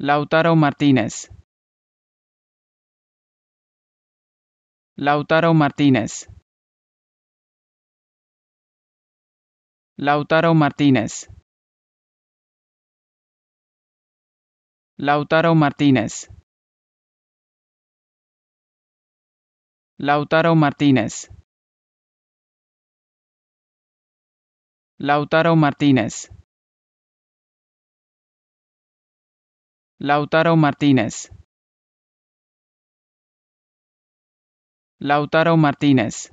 Lautaro Martínez. Lautaro Martínez. Lautaro Martínez. Lautaro Martínez. Lautaro Martínez. Lautaro Martínez. Lautaro Martínez. Lautaro Martínez.